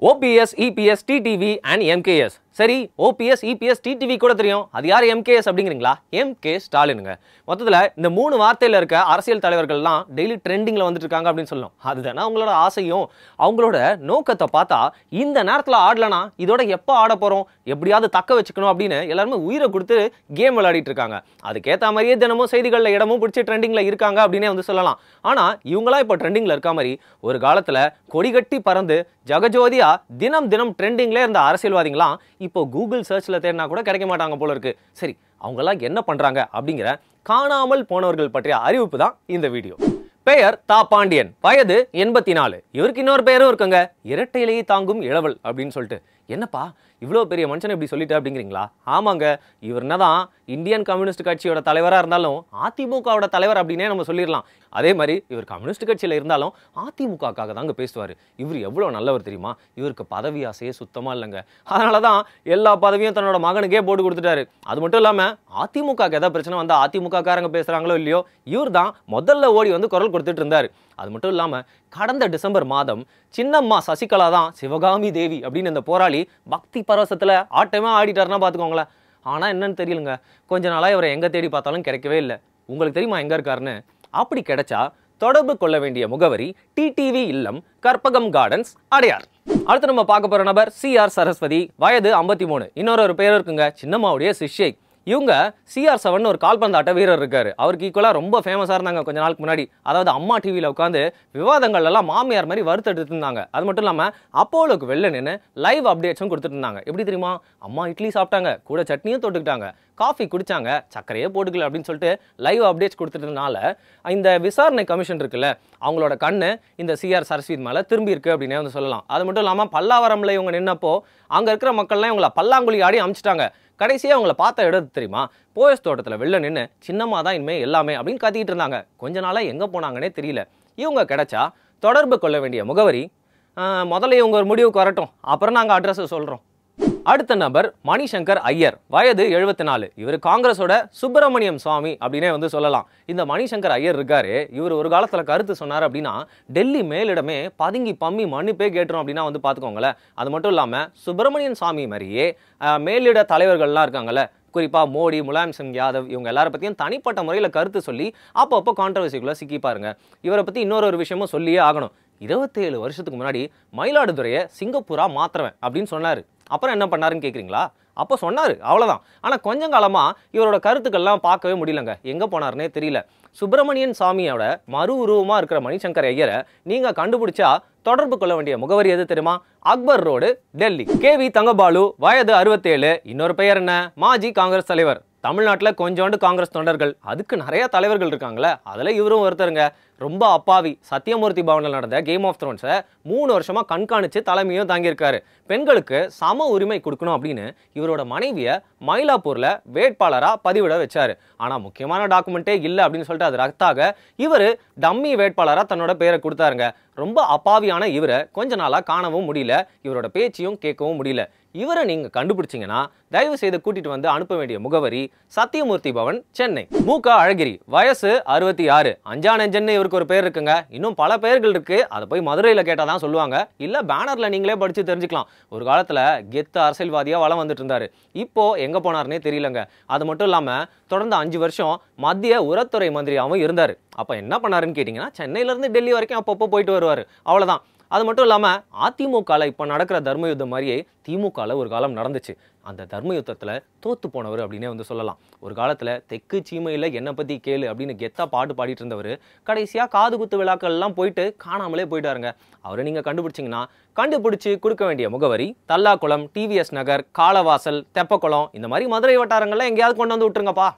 OBS, EPS, TTV and MKS. சரி OPS EPS TTV கூட தெரியும் அது யார் எம்கேஎஸ் அப்படிங்கிறீங்களா எம் கே ஸ்டாலினுங்க மொத்தத்தில் இந்த மூணு வார்த்தையில் இருக்க அரசியல் தலைவர்கள்லாம் டெய்லி ட்ரெண்டிங்கில் வந்துட்டு இருக்காங்க அப்படின்னு சொல்லணும் அதுதானே அவங்களோட ஆசையும் அவங்களோட நோக்கத்தை பார்த்தா இந்த நேரத்தில் ஆடலனா இதோட எப்போ ஆட போகிறோம் எப்படியாவது தக்க வச்சுக்கணும் அப்படின்னு எல்லாருமே உயிரை கொடுத்து கேம் விளையாடிட்டு இருக்காங்க அதுக்கேற்ற மாதிரியே தினமும் செய்திகளில் இடமும் பிடிச்சி ட்ரெண்டிங்கில் இருக்காங்க அப்படின்னே வந்து சொல்லலாம் ஆனால் இவங்களாம் இப்போ ட்ரெண்டிங்கில் இருக்க மாதிரி ஒரு காலத்தில் கொடிகட்டி பறந்து ஜகஜோதியாக தினம் தினம் ட்ரெண்டிங்லேயே இருந்த அரசியல்வாதிகளாம் இப்போ கூகுள் சர்ச்சில் தேடினா கூட கிடைக்க மாட்டாங்க போல இருக்கு சரி அவங்கெல்லாம் என்ன பண்ணுறாங்க அப்படிங்கிற காணாமல் போனவர்கள் பற்றிய அறிவிப்பு தான் இந்த வீடியோ பெயர் தா பாண்டியன் வயது எண்பத்தி நாலு இவருக்கு இன்னொரு பெயரும் இருக்குங்க இரட்டையிலேயே தாங்கும் இளவல் அப்படின்னு சொல்லிட்டு என்னப்பா இவ்வளோ பெரிய மனுஷன் இப்படி சொல்லிட்டு அப்படிங்கிறீங்களா ஆமாங்க இவர் என்னதான் இந்தியன் கம்யூனிஸ்ட் கட்சியோட தலைவராக இருந்தாலும் அதிமுகவோட தலைவர் அப்படின்னே நம்ம சொல்லிடலாம் அதே மாதிரி இவர் கம்யூனிஸ்ட் கட்சியில் இருந்தாலும் அதிமுகக்காக தாங்க பேசுவார் இவர் எவ்வளோ நல்லவர் தெரியுமா இவருக்கு பதவி ஆசையே சுத்தமாக இல்லைங்க அதனால தான் எல்லா பதவியும் தன்னோட மகனுக்கே போட்டு கொடுத்துட்டாரு அது மட்டும் இல்லாமல் அதிமுகக்கு எதாவது பிரச்சனை வந்தால் அதிமுகக்காரங்க பேசுகிறாங்களோ இல்லையோ இவர் தான் முதல்ல ஓடி வந்து குரல் கொடுத்துட்டு இருந்தார் அது மட்டும் இல்லாமல் கடந்த டிசம்பர் மாதம் சின்னம்மா சசிகலா தான் சிவகாமி தேவி அப்படின்னு இந்த போராளி பக்தி பரவசத்தில் ஆட்டமே ஆடிட்டாருன்னா பார்த்துக்கோங்களேன் ஆனால் என்னன்னு தெரியலங்க கொஞ்ச நாளாக இவரை எங்கே தேடி பார்த்தாலும் கிடைக்கவே இல்லை உங்களுக்கு தெரியுமா எங்கே இருக்காருன்னு அப்படி கிடைச்சா தொடர்பு கொள்ள வேண்டிய முகவரி டிடிவி இல்லம் கற்பகம் கார்டன்ஸ் அடையார் அடுத்து நம்ம பார்க்க போகிற நபர் சி ஆர் சரஸ்வதி வயது ஐம்பத்தி மூணு இன்னொரு பேர் இருக்குங்க சின்னம்மாவுடைய சிஷ்யை இவங்க சிஆர் செவன் ஒரு கால்பந்து ஆட்ட வீரர் இருக்கார் அவருக்கு ஈக்குவலாக ரொம்ப ஃபேமஸாக இருந்தாங்க கொஞ்ச நாளுக்கு முன்னாடி அதாவது அம்மா டிவியில் உட்காந்து விவாதங்கள்லாம் மாமியார் மாதிரி வறுத்தெடுத்து இருந்தாங்க அது மட்டும் இல்லாமல் அப்போலோக்கு வெளில நின்று லைவ் அப்டேட்ஸும் கொடுத்துட்டு இருந்தாங்க எப்படி தெரியுமா அம்மா இட்லி சாப்பிட்டாங்க கூட சட்னியும் தொட்டுக்கிட்டாங்க காஃபி குடித்தாங்க சர்க்கரையே போட்டுக்கல அப்படின்னு சொல்லிட்டு லைவ் அப்டேட்ஸ் கொடுத்துட்டதுனால இந்த விசாரணை கமிஷன் இருக்குல்ல அவங்களோட கண்ணு இந்த சிஆர் சரஸ்வதி மேலே திரும்பி இருக்குது அப்படின்னே வந்து சொல்லலாம் அது மட்டும் இல்லாமல் பல்லாவரம்ல இவங்க நின்னப்போ அங்கே இருக்கிற மக்கள்லாம் இவங்கள பல்லாங்குழி ஆடி அமிச்சிட்டாங்க கடைசியாக அவங்கள பார்த்த இடத்து தெரியுமா போயஸ் தோட்டத்தில் வெளில நின்று சின்னமாக தான் இனிமேல் எல்லாமே அப்படின்னு கத்திக்கிட்டு இருந்தாங்க கொஞ்ச நாளாக எங்கே போனாங்கன்னே தெரியல இவங்க கிடைச்சா தொடர்பு கொள்ள வேண்டிய முகவரி முதல்ல இவங்க ஒரு முடிவுக்கு வரட்டும் அப்புறம் நாங்கள் அட்ரஸை சொல்கிறோம் அடுத்த நபர் மணிசங்கர் ஐயர் வயது எழுபத்தி நாலு இவர் காங்கிரஸோட சுப்பிரமணியம் சுவாமி அப்படின்னே வந்து சொல்லலாம் இந்த மணிசங்கர் ஐயர் இருக்காரு இவர் ஒரு காலத்தில் கருத்து சொன்னார் அப்படின்னா டெல்லி மேலிடமே பதுங்கி பம்மி மன்னிப்பே கேட்டுரும் அப்படின்னா வந்து பார்த்துக்கோங்களேன் அது மட்டும் இல்லாமல் சுப்பிரமணியன் சுவாமி மாதிரியே மேலிட தலைவர்கள்லாம் இருக்காங்கல்ல குறிப்பாக மோடி முலாயம் சிங் யாதவ் இவங்க எல்லாரை பற்றியும் தனிப்பட்ட முறையில் கருத்து சொல்லி அப்பப்போ கான்ட்ரவர்சிக்குள்ளே சிக்கி பாருங்க இவரை பற்றி இன்னொரு ஒரு விஷயமும் சொல்லியே ஆகணும் இருபத்தேழு வருஷத்துக்கு முன்னாடி மயிலாடுதுறையை சிங்கப்பூராக மாற்றுறேன் அப்படின்னு சொன்னார் அப்புறம் என்ன பண்ணாருன்னு கேட்குறீங்களா அப்போ சொன்னார் அவ்வளோதான் ஆனால் கொஞ்சம் காலமாக இவரோட கருத்துக்கள்லாம் பார்க்கவே முடியலங்க எங்கே போனார்னே தெரியல சுப்பிரமணியன் சாமியோட மறு உருவமாக இருக்கிற மணிசங்கர் ஐயரை நீங்கள் கண்டுபிடிச்சா தொடர்பு கொள்ள வேண்டிய முகவரி எது தெரியுமா Akbar road Delhi K V Thangabalu வயது அறுபத்தேழு இன்னொரு பெயர் என்ன மாஜி காங்கிரஸ் தலைவர் தமிழ்நாட்டில் கொஞ்சோண்டு காங்கிரஸ் தொண்டர்கள் அதுக்கு நிறைய தலைவர்கள் இருக்காங்களே அதில் இவரும் ஒருத்தருங்க ரொம்ப அப்பாவி சத்தியமூர்த்தி பவனில் நடந்த கேம் ஆஃப் த்ரோன்ஸை மூணு வருஷமாக கண்காணித்து தலைமையும் தாங்கியிருக்காரு பெண்களுக்கு சம உரிமை கொடுக்கணும் அப்படின்னு இவரோட மனைவியை மயிலாப்பூரில் வேட்பாளராக பதிவிட வச்சார் ஆனால் முக்கியமான டாக்குமெண்ட்டே இல்லை அப்படின்னு சொல்லிட்டு அது ரத்தாக இவர் டம்மி வேட்பாளராக தன்னோட பேரை கொடுத்தாருங்க ரொம்ப அப்பாவியான இவரை கொஞ்ச நாளாக காணவும் முடியல இவரோட பேச்சையும் கேட்கவும் முடியல இவரை நீங்கள் கண்டுபிடிச்சிங்கன்னா தயவு செய்து கூட்டிகிட்டு வந்து அனுப்ப வேண்டிய முகவரி சத்தியமூர்த்தி பவன் சென்னை மூக்க அழகிரி வயசு அறுபத்தி ஆறு அஞ்சான் இவருக்கு ஒரு பேர் இருக்குங்க இன்னும் பல பேர்கள் இருக்கு அதை போய் மதுரையில் கேட்டால் தான் சொல்லுவாங்க இல்லை பேனரில் நீங்களே படித்து தெரிஞ்சுக்கலாம் ஒரு காலத்தில் கெத்து அரசியல்வாதியாக வளம் வந்துட்டு இருந்தார் இப்போது எங்கே போனார்னே தெரியலங்க அது மட்டும் இல்லாமல் தொடர்ந்து அஞ்சு வருஷம் மத்திய உரத்துறை மந்திரியாகவும் இருந்தார் அப்போ என்ன பண்ணாருன்னு கேட்டிங்கன்னா சென்னையிலேருந்து டெல்லி வரைக்கும் அப்பப்போ போயிட்டு வருவார் வருவார் அவ்வளோதான் அது மட்டும் இல்லாமல் அதிமுகவில் இப்போ நடக்கிற தர்மயுத்தம் மாதிரியே திமுகவில் ஒரு காலம் நடந்துச்சு அந்த தர்ம யுத்தத்தில் தோத்து போனவர் அப்படின்னே வந்து சொல்லலாம் ஒரு காலத்தில் தெக்கு சீமையில் என்னை பற்றி கேளு அப்படின்னு கெத்தாக பாட்டு பாடிட்டு இருந்தவர் கடைசியாக காது குத்து விழாக்கள்லாம் போயிட்டு காணாமலே போயிட்டாருங்க அவரை நீங்கள் கண்டுபிடிச்சிங்கன்னா கண்டுபிடிச்சி கொடுக்க வேண்டிய முகவரி தல்லாக்குளம் டிவிஎஸ் நகர் காலவாசல் தெப்பக்குளம் இந்த மாதிரி மதுரை வட்டாரங்களில் எங்கேயாவது கொண்டு வந்து விட்டுருங்கப்பா